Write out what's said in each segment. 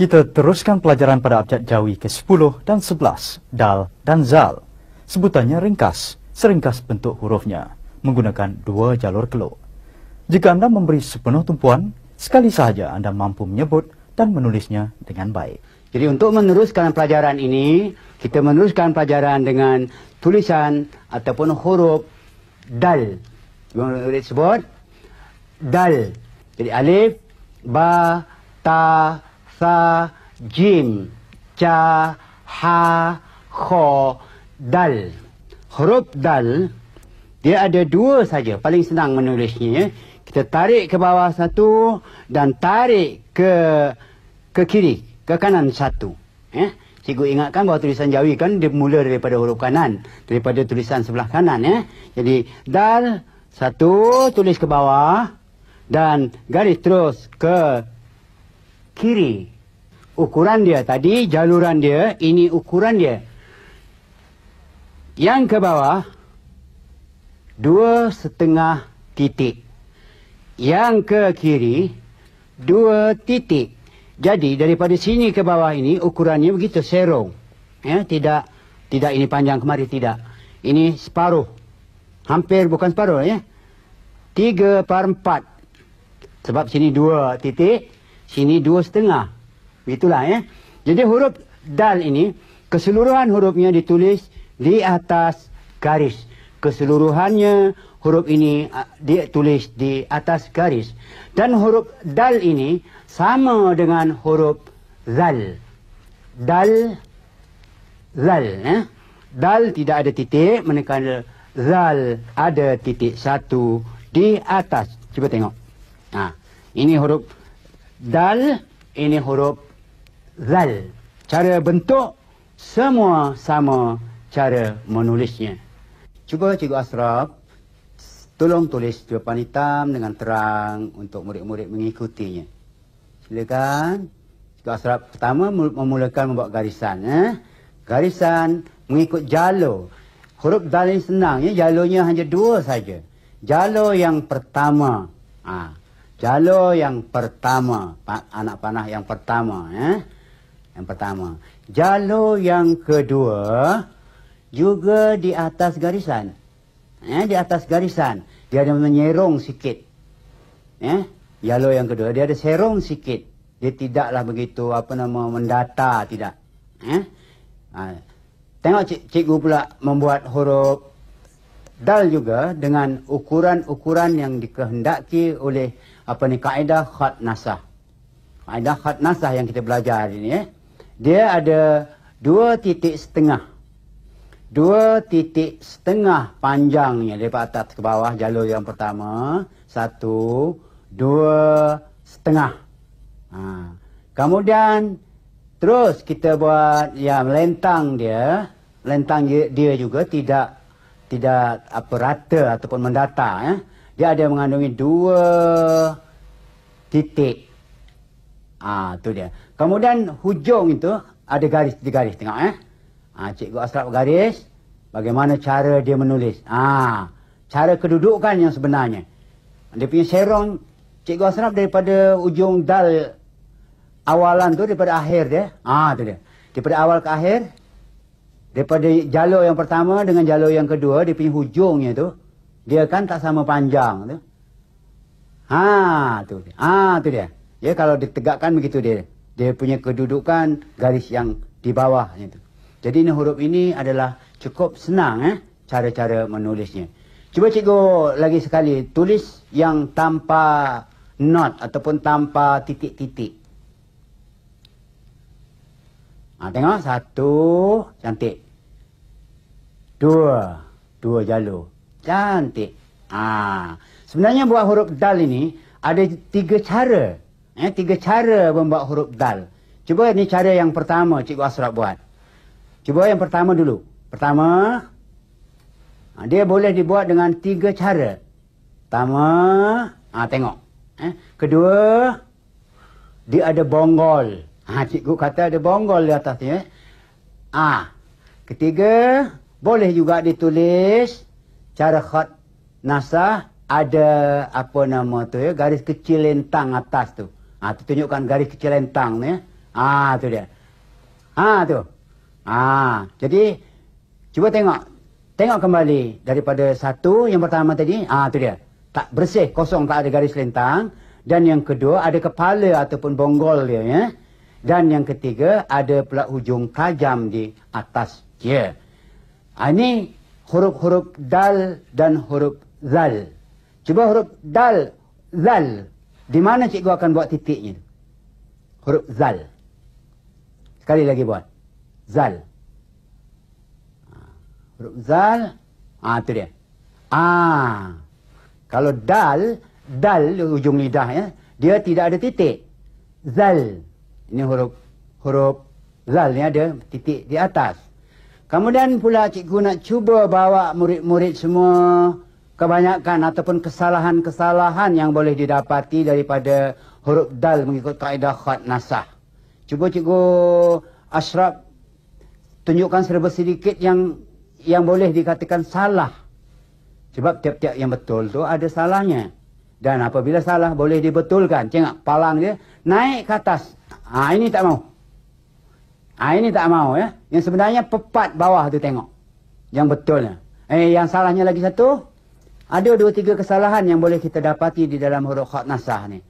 Kita teruskan pelajaran pada abjad jawi ke-10 dan 11, dal dan zal. Sebutannya ringkas, seringkas bentuk hurufnya, menggunakan dua jalur keluk. Jika anda memberi sepenuh tumpuan, sekali sahaja anda mampu menyebut dan menulisnya dengan baik. Jadi untuk meneruskan pelajaran ini, kita meneruskan pelajaran dengan tulisan ataupun huruf dal. Bagaimana boleh sebut? Dal. Jadi alif, ba, ta, ta sa jim cha ha kho dal huruf dal dia ada dua saja paling senang menulisnya ya. kita tarik ke bawah satu dan tarik ke ke kiri ke kanan satu eh cikgu ingatkan bahawa tulisan jawi kan dia mula daripada huruf kanan daripada tulisan sebelah kanan ya. jadi dal satu tulis ke bawah dan garis terus ke kiri. Ukuran dia tadi, jaluran dia, ini ukuran dia. Yang ke bawah, dua setengah titik. Yang ke kiri, dua titik. Jadi, daripada sini ke bawah ini, ukurannya begitu, serong. Ya, tidak, tidak ini panjang kemari, tidak. Ini separuh. Hampir bukan separuh, ya. Tiga par empat. Sebab sini dua titik sini dua setengah. Itulah ya. Jadi huruf dal ini, keseluruhan hurufnya ditulis di atas garis. Keseluruhannya huruf ini ah, ditulis di atas garis. Dan huruf dal ini sama dengan huruf zal. Dal, zal. Ya. Dal tidak ada titik, manakala zal ada titik satu di atas. Cuba tengok. Nah, Ini huruf Dal ini huruf zal. Cara bentuk semua sama cara menulisnya. Cuba Cikgu Asraf tolong tulis jawapan hitam dengan terang untuk murid-murid mengikutinya. Silakan. Cikgu Asraf pertama memulakan membuat garisan. Eh? Garisan mengikut jalur. Huruf dal ini senang. Ya? Jalurnya hanya dua saja. Jalur yang pertama. Ah. Jalo yang pertama, anak panah yang pertama, eh? yang pertama. Jalo yang kedua juga di atas garisan, eh? di atas garisan dia ada menyerong sikit. Eh? Ya. Jalur yang kedua dia ada serong sikit. Dia tidaklah begitu apa nama mendata tidak. Eh? Ha. Tengok cik, cikgu pula membuat huruf dal juga dengan ukuran-ukuran yang dikehendaki oleh apa ni kaedah khat nasah. Kaedah khat nasah yang kita belajar hari ini. Eh. Dia ada dua titik setengah. Dua titik setengah panjangnya dari atas ke bawah jalur yang pertama. Satu, dua setengah. Ha. Kemudian terus kita buat yang lentang dia. Lentang dia juga tidak tidak apa rata ataupun mendata eh dia ada mengandungi dua titik ah ha, tu dia kemudian hujung itu ada garis tiga garis tengok eh ah ha, cikgu asrap garis bagaimana cara dia menulis ah ha, cara kedudukan yang sebenarnya dia punya serong cikgu asrap daripada ujung dal awalan tu daripada akhir dia ah ha, tu dia daripada awal ke akhir Daripada jalur yang pertama dengan jalur yang kedua, dia punya hujungnya tu, dia kan tak sama panjang tu. Ha, tu dia. Ha, tu dia. Ya, kalau ditegakkan begitu dia. Dia punya kedudukan garis yang di bawahnya tu. Jadi ini huruf ini adalah cukup senang eh, cara-cara menulisnya. Cuba cikgu lagi sekali, tulis yang tanpa not ataupun tanpa titik-titik. Ha, tengok. Satu. Cantik. Dua. Dua jalur. Cantik. Ha. Sebenarnya buat huruf dal ini ada tiga cara. Eh, tiga cara membuat huruf dal. Cuba ni cara yang pertama Cikgu Asraf buat. Cuba yang pertama dulu. Pertama. Ha, dia boleh dibuat dengan tiga cara. Pertama. Ha, tengok. Eh, kedua. Dia ada bonggol. Bonggol. Ha, cikgu kata ada bonggol di atas ni. Eh? Ha. Ketiga, boleh juga ditulis cara khat nasah ada apa nama tu ya, garis kecil lentang atas tu. Ha, tu tunjukkan garis kecil lentang ni. Ya. Ha, tu dia. Ha, tu. Ha, jadi, cuba tengok. Tengok kembali daripada satu yang pertama tadi. Ha, tu dia. Tak bersih, kosong, tak ada garis lentang. Dan yang kedua, ada kepala ataupun bonggol dia. Ya. Dan yang ketiga, ada pula hujung tajam di atas dia. Ha, ini huruf-huruf dal dan huruf zal. Cuba huruf dal, zal. Di mana cikgu akan buat titiknya? Huruf zal. Sekali lagi buat. Zal. Ha, huruf zal. Ah, itu dia. Ah. Kalau dal, dal di ujung lidah ya, dia tidak ada titik. Zal. Zal. Ini huruf huruf zal ni ada titik di atas. Kemudian pula cikgu nak cuba bawa murid-murid semua kebanyakan ataupun kesalahan-kesalahan yang boleh didapati daripada huruf dal mengikut kaedah khat nasah. Cuba cikgu Ashraf tunjukkan serba sedikit yang yang boleh dikatakan salah. Sebab tiap-tiap yang betul tu ada salahnya. Dan apabila salah boleh dibetulkan. Tengok palang dia naik ke atas Ah ha, ini tak mau. Ah ha, ini tak mau ya. Yang sebenarnya pepat bawah tu tengok. Yang betulnya. Eh yang salahnya lagi satu. Ada dua tiga kesalahan yang boleh kita dapati di dalam huruf khat nasah ni.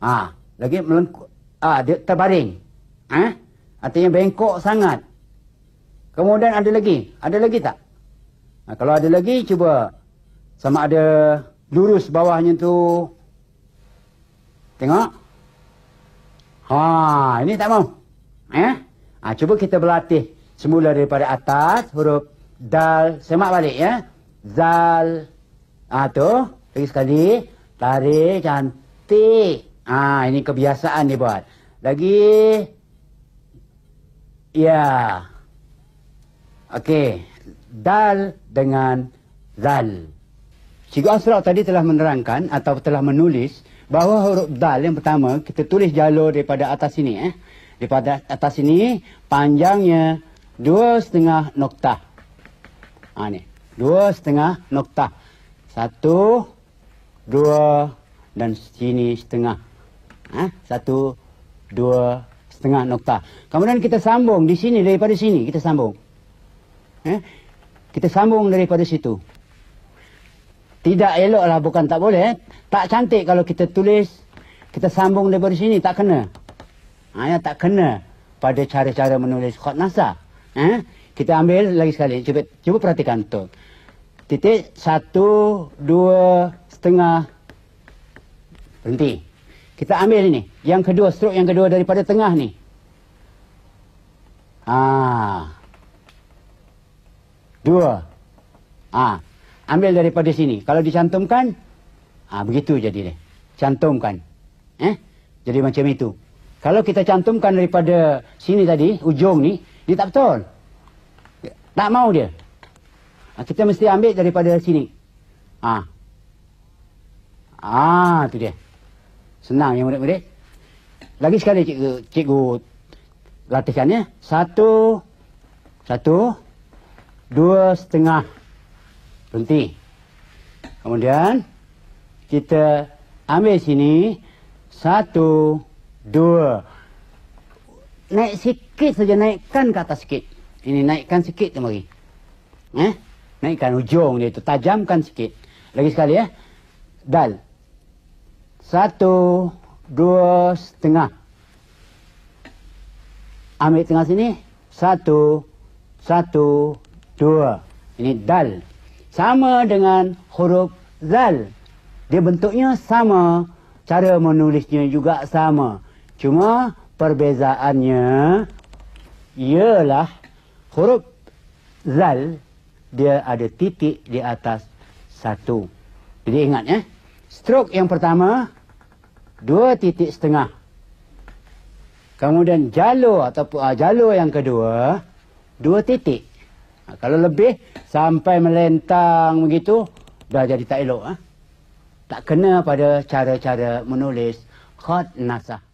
Ah ha, lagi melengkung ah ha, terbaring. Eh? Ha? Artinya bengkok sangat. Kemudian ada lagi. Ada lagi tak? Ha, kalau ada lagi cuba sama ada lurus bawahnya tu. Tengok. Ha, ini tak mau. Eh? Ha, cuba kita berlatih semula daripada atas huruf dal semak balik ya. Zal. Ah ha, tu. Lagi sekali. Tarik cantik. Ha, ini kebiasaan dia buat. Lagi. Ya. Okey. Dal dengan zal. Cikgu Asra tadi telah menerangkan atau telah menulis bahawa huruf dal yang pertama kita tulis jalur daripada atas sini eh. Daripada atas sini panjangnya dua setengah noktah. Ha ni. Dua setengah noktah. Satu, dua dan sini setengah. Ha? Satu, dua, setengah nokta. Kemudian kita sambung di sini daripada sini. Kita sambung. Eh? Kita sambung daripada situ. Tidak elok lah, bukan tak boleh. Tak cantik kalau kita tulis, kita sambung daripada sini. Tak kena. Ayah ha, tak kena pada cara-cara menulis khot nasa. Eh? Ha? Kita ambil lagi sekali. Cuba, cuba perhatikan tu. Titik satu, dua, setengah. Berhenti. Kita ambil ini. Yang kedua, stroke yang kedua daripada tengah ni. Ah. Dua. Ah ambil daripada sini. Kalau dicantumkan, ha, begitu jadi dia. Cantumkan. Eh? Jadi macam itu. Kalau kita cantumkan daripada sini tadi, ujung ni, dia tak betul. Tak mau dia. Ha, kita mesti ambil daripada sini. Ha. Ah, tu dia. Senang yang murid-murid. Lagi sekali cikgu, cikgu latihkan ya. Satu, satu, dua setengah berhenti. Kemudian kita ambil sini satu, dua. Naik sikit saja naikkan ke atas sikit. Ini naikkan sikit kemari. Eh? Naikkan hujung dia itu tajamkan sikit. Lagi sekali ya. Eh? Dal. Satu, dua, setengah. Ambil tengah sini. Satu, satu, dua. Ini dal sama dengan huruf zal. Dia bentuknya sama, cara menulisnya juga sama. Cuma perbezaannya ialah huruf zal dia ada titik di atas satu. Jadi ingat ya. Stroke yang pertama dua titik setengah. Kemudian jalur ataupun uh, jalur yang kedua dua titik. Ha, kalau lebih sampai melentang begitu, dah jadi tak elok. Ha? Tak kena pada cara-cara menulis khat nasah.